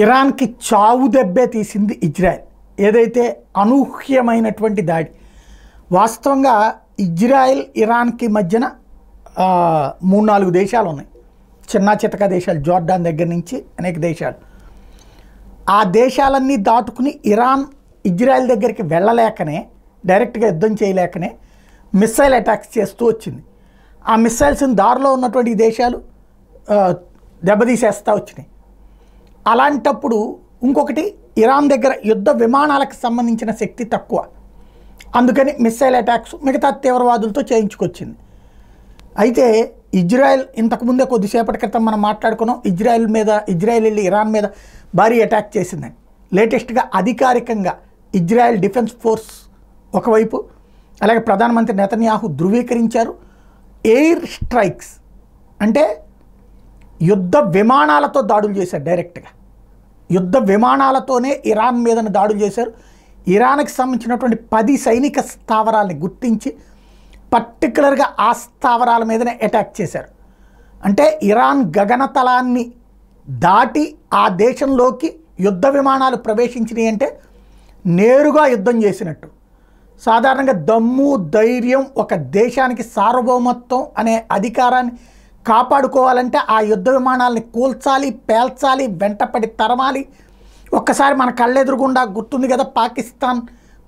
ఇరాన్కి చావు దెబ్బే తీసింది ఇజ్రాయెల్ ఏదైతే అనూహ్యమైనటువంటి దాడి వాస్తవంగా ఇజ్రాయెల్ ఇరాన్కి మధ్యన మూడు నాలుగు దేశాలు ఉన్నాయి చిన్న చితక దేశాలు జోర్డాన్ దగ్గర నుంచి అనేక దేశాలు ఆ దేశాలన్నీ దాటుకుని ఇరాన్ ఇజ్రాయెల్ దగ్గరికి వెళ్ళలేకనే డైరెక్ట్గా యుద్ధం చేయలేకనే మిస్సైల్ అటాక్స్ చేస్తూ వచ్చింది ఆ మిస్సైల్స్ని దారిలో ఉన్నటువంటి దేశాలు దెబ్బతీసేస్తూ వచ్చినాయి అలాంటప్పుడు ఇంకొకటి ఇరాన్ దగ్గర యుద్ధ విమానాలకు సంబంధించిన శక్తి తక్కువ అందుకని మిస్సైల్ అటాక్స్ మిగతా తీవ్రవాదులతో చేయించుకొచ్చింది అయితే ఇజ్రాయెల్ ఇంతకుముందే కొద్దిసేపటి క్రితం మనం మాట్లాడుకున్నాం ఇజ్రాయెల్ మీద ఇజ్రాయెల్ వెళ్ళి ఇరాన్ మీద భారీ అటాక్ చేసిందని లేటెస్ట్గా అధికారికంగా ఇజ్రాయెల్ డిఫెన్స్ ఫోర్స్ ఒకవైపు అలాగే ప్రధానమంత్రి నెతన్యాహు ధృవీకరించారు ఎయిర్ స్ట్రైక్స్ అంటే యుద్ధ విమానాలతో దాడులు చేశారు డైరెక్ట్గా యుద్ధ విమానాలతోనే ఇరాన్ మీదన దాడులు చేశారు ఇరాన్కి సంబంధించినటువంటి పది సైనిక స్థావరాలని గుర్తించి పర్టికులర్గా ఆ స్థావరాల మీదనే అటాక్ చేశారు అంటే ఇరాన్ గగనతలాన్ని దాటి ఆ దేశంలోకి యుద్ధ విమానాలు ప్రవేశించినాయి అంటే నేరుగా యుద్ధం చేసినట్టు సాధారణంగా దమ్ము ధైర్యం ఒక దేశానికి సార్వభౌమత్వం అనే అధికారాన్ని కాపాడుకోవాలంటే ఆ యుద్ధ విమానాలని కూల్చాలి పేల్చాలి వెంటపడి తరమాలి ఒక్కసారి మన కళ్ళెదురుగుండా గుర్తుంది కదా పాకిస్తాన్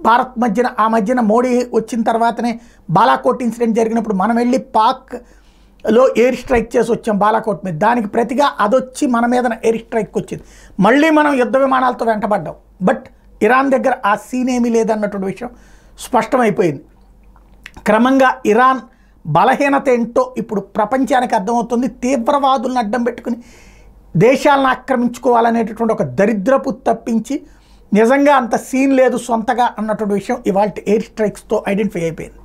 భారత్ మధ్యన ఆ మధ్యన మోడీ వచ్చిన తర్వాతనే బాలాకోట్ ఇన్సిడెంట్ జరిగినప్పుడు మనం వెళ్ళి పాక్ లో ఎయిర్ స్ట్రైక్ చేసి వచ్చాం బాలాకోట్ మీద దానికి ప్రతిగా అదొచ్చి మన మీద ఎయిర్ స్ట్రైక్ వచ్చింది మళ్ళీ మనం యుద్ధ విమానాలతో వెంటబడ్డాం బట్ ఇరాన్ దగ్గర ఆ సీన్ ఏమీ లేదన్నటువంటి విషయం స్పష్టమైపోయింది క్రమంగా ఇరాన్ బలహీనత ఏంటో ఇప్పుడు ప్రపంచానికి అర్థమవుతుంది తీవ్రవాదులను అడ్డం పెట్టుకుని దేశాలను ఆక్రమించుకోవాలనేటటువంటి ఒక దరిద్రపు తప్పించి నిజంగా అంత సీన్ లేదు సొంతగా అన్నటువంటి విషయం ఇవాళ ఎయిర్ స్ట్రైక్స్తో ఐడెంటిఫై అయిపోయింది